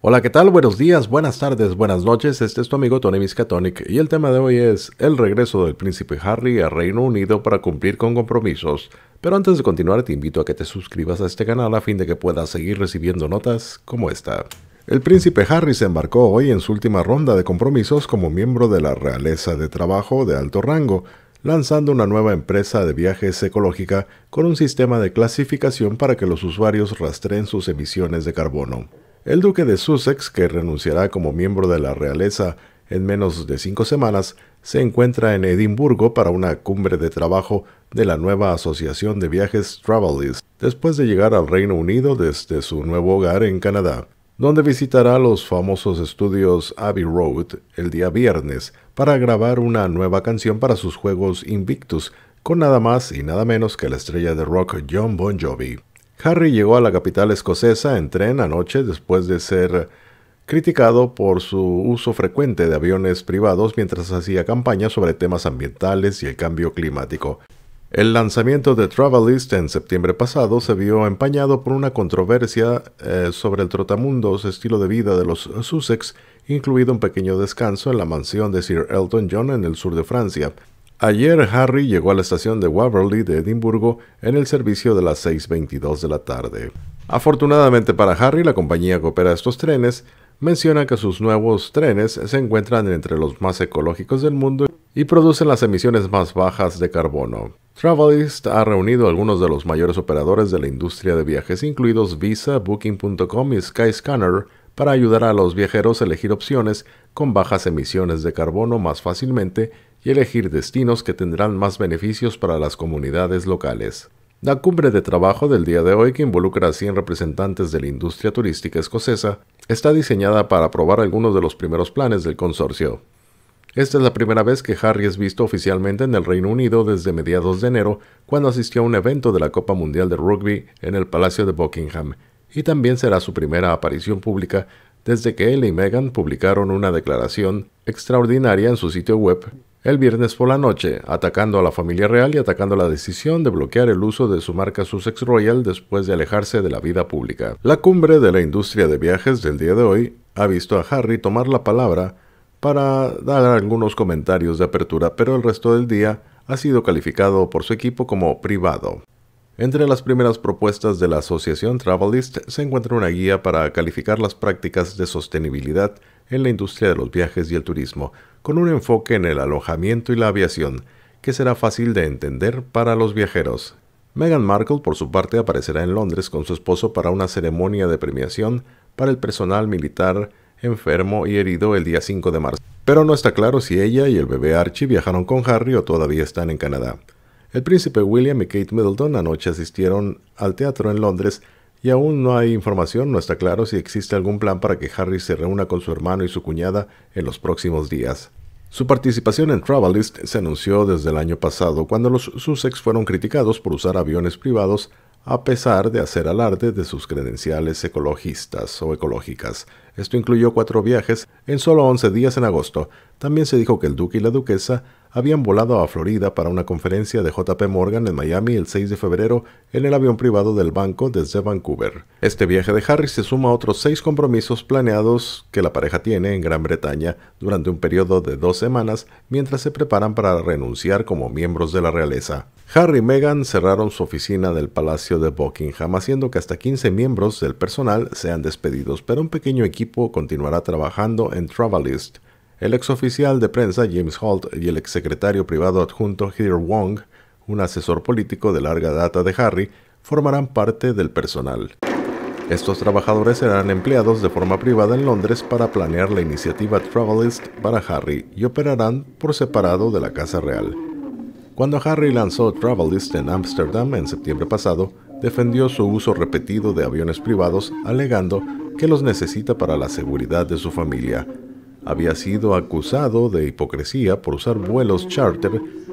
Hola, ¿qué tal? Buenos días, buenas tardes, buenas noches. Este es tu amigo Tony Miskatonic y el tema de hoy es el regreso del príncipe Harry a Reino Unido para cumplir con compromisos. Pero antes de continuar, te invito a que te suscribas a este canal a fin de que puedas seguir recibiendo notas como esta. El príncipe Harry se embarcó hoy en su última ronda de compromisos como miembro de la realeza de trabajo de alto rango, lanzando una nueva empresa de viajes ecológica con un sistema de clasificación para que los usuarios rastreen sus emisiones de carbono. El duque de Sussex, que renunciará como miembro de la realeza en menos de cinco semanas, se encuentra en Edimburgo para una cumbre de trabajo de la nueva Asociación de Viajes Travelist, después de llegar al Reino Unido desde su nuevo hogar en Canadá, donde visitará los famosos estudios Abbey Road el día viernes para grabar una nueva canción para sus juegos Invictus con nada más y nada menos que la estrella de rock John Bon Jovi. Harry llegó a la capital escocesa en tren anoche después de ser criticado por su uso frecuente de aviones privados mientras hacía campaña sobre temas ambientales y el cambio climático. El lanzamiento de Travelist en septiembre pasado se vio empañado por una controversia eh, sobre el trotamundos estilo de vida de los Sussex, incluido un pequeño descanso en la mansión de Sir Elton John en el sur de Francia. Ayer Harry llegó a la estación de Waverley de Edimburgo en el servicio de las 6.22 de la tarde. Afortunadamente para Harry, la compañía que opera estos trenes menciona que sus nuevos trenes se encuentran entre los más ecológicos del mundo y producen las emisiones más bajas de carbono. Travelist ha reunido a algunos de los mayores operadores de la industria de viajes, incluidos Visa, Booking.com y Skyscanner, para ayudar a los viajeros a elegir opciones con bajas emisiones de carbono más fácilmente y elegir destinos que tendrán más beneficios para las comunidades locales. La cumbre de trabajo del día de hoy, que involucra a 100 representantes de la industria turística escocesa, está diseñada para aprobar algunos de los primeros planes del consorcio. Esta es la primera vez que Harry es visto oficialmente en el Reino Unido desde mediados de enero, cuando asistió a un evento de la Copa Mundial de Rugby en el Palacio de Buckingham, y también será su primera aparición pública desde que él y Meghan publicaron una declaración extraordinaria en su sitio web el viernes por la noche, atacando a la familia real y atacando la decisión de bloquear el uso de su marca Sussex Royal después de alejarse de la vida pública. La cumbre de la industria de viajes del día de hoy ha visto a Harry tomar la palabra para dar algunos comentarios de apertura, pero el resto del día ha sido calificado por su equipo como privado. Entre las primeras propuestas de la asociación Travelist se encuentra una guía para calificar las prácticas de sostenibilidad en la industria de los viajes y el turismo, con un enfoque en el alojamiento y la aviación que será fácil de entender para los viajeros. Meghan Markle, por su parte, aparecerá en Londres con su esposo para una ceremonia de premiación para el personal militar enfermo y herido el día 5 de marzo. Pero no está claro si ella y el bebé Archie viajaron con Harry o todavía están en Canadá. El príncipe William y Kate Middleton anoche asistieron al teatro en Londres y aún no hay información, no está claro si existe algún plan para que Harry se reúna con su hermano y su cuñada en los próximos días. Su participación en Travelist se anunció desde el año pasado, cuando los Sussex fueron criticados por usar aviones privados a pesar de hacer alarde de sus credenciales ecologistas o ecológicas. Esto incluyó cuatro viajes en solo 11 días en agosto. También se dijo que el duque y la duquesa habían volado a Florida para una conferencia de JP Morgan en Miami el 6 de febrero en el avión privado del banco desde Vancouver. Este viaje de Harry se suma a otros seis compromisos planeados que la pareja tiene en Gran Bretaña durante un periodo de dos semanas mientras se preparan para renunciar como miembros de la realeza. Harry y Meghan cerraron su oficina del Palacio de Buckingham, haciendo que hasta 15 miembros del personal sean despedidos, pero un pequeño equipo continuará trabajando en Travelist, el exoficial de prensa James Holt y el exsecretario privado adjunto Heather Wong, un asesor político de larga data de Harry, formarán parte del personal. Estos trabajadores serán empleados de forma privada en Londres para planear la iniciativa Travelist para Harry y operarán por separado de la Casa Real. Cuando Harry lanzó Travelist en Ámsterdam en septiembre pasado, defendió su uso repetido de aviones privados alegando que los necesita para la seguridad de su familia había sido acusado de hipocresía por usar vuelos charter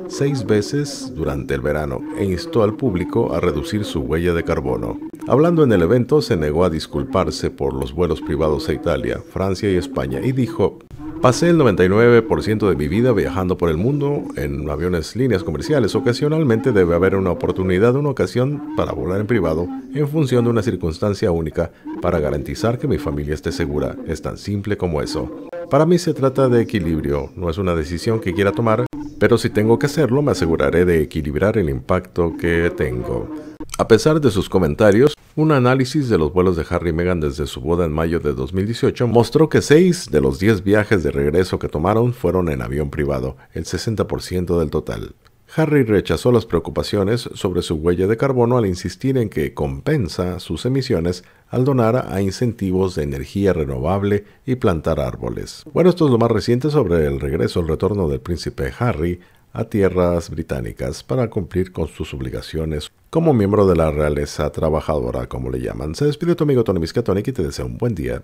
seis veces durante el verano e instó al público a reducir su huella de carbono. Hablando en el evento, se negó a disculparse por los vuelos privados a Italia, Francia y España y dijo, Pasé el 99% de mi vida viajando por el mundo en aviones líneas comerciales. Ocasionalmente debe haber una oportunidad, una ocasión para volar en privado en función de una circunstancia única para garantizar que mi familia esté segura. Es tan simple como eso. Para mí se trata de equilibrio, no es una decisión que quiera tomar, pero si tengo que hacerlo me aseguraré de equilibrar el impacto que tengo. A pesar de sus comentarios, un análisis de los vuelos de Harry y Meghan desde su boda en mayo de 2018 mostró que 6 de los 10 viajes de regreso que tomaron fueron en avión privado, el 60% del total. Harry rechazó las preocupaciones sobre su huella de carbono al insistir en que compensa sus emisiones al donar a incentivos de energía renovable y plantar árboles. Bueno, esto es lo más reciente sobre el regreso, el retorno del príncipe Harry a tierras británicas para cumplir con sus obligaciones como miembro de la realeza trabajadora, como le llaman. Se despide tu amigo Tony Miskatonic y te deseo un buen día.